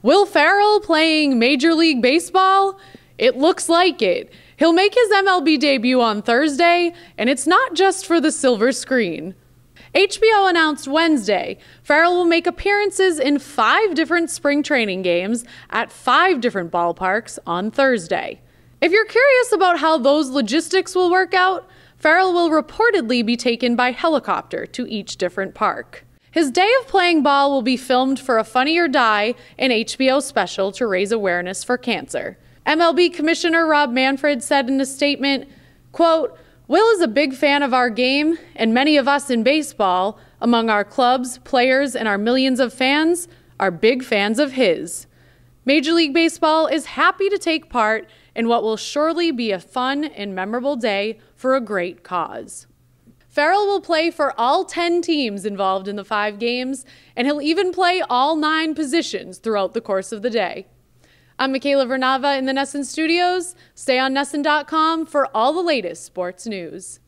Will Farrell playing Major League Baseball? It looks like it. He'll make his MLB debut on Thursday, and it's not just for the silver screen. HBO announced Wednesday Farrell will make appearances in five different spring training games at five different ballparks on Thursday. If you're curious about how those logistics will work out, Farrell will reportedly be taken by helicopter to each different park. His day of playing ball will be filmed for a funnier Die, an HBO special to raise awareness for cancer. MLB Commissioner Rob Manfred said in a statement, quote, Will is a big fan of our game, and many of us in baseball, among our clubs, players, and our millions of fans, are big fans of his. Major League Baseball is happy to take part in what will surely be a fun and memorable day for a great cause. Farrell will play for all 10 teams involved in the five games, and he'll even play all nine positions throughout the course of the day. I'm Michaela Vernava in the Nesson Studios. Stay on Nesson.com for all the latest sports news.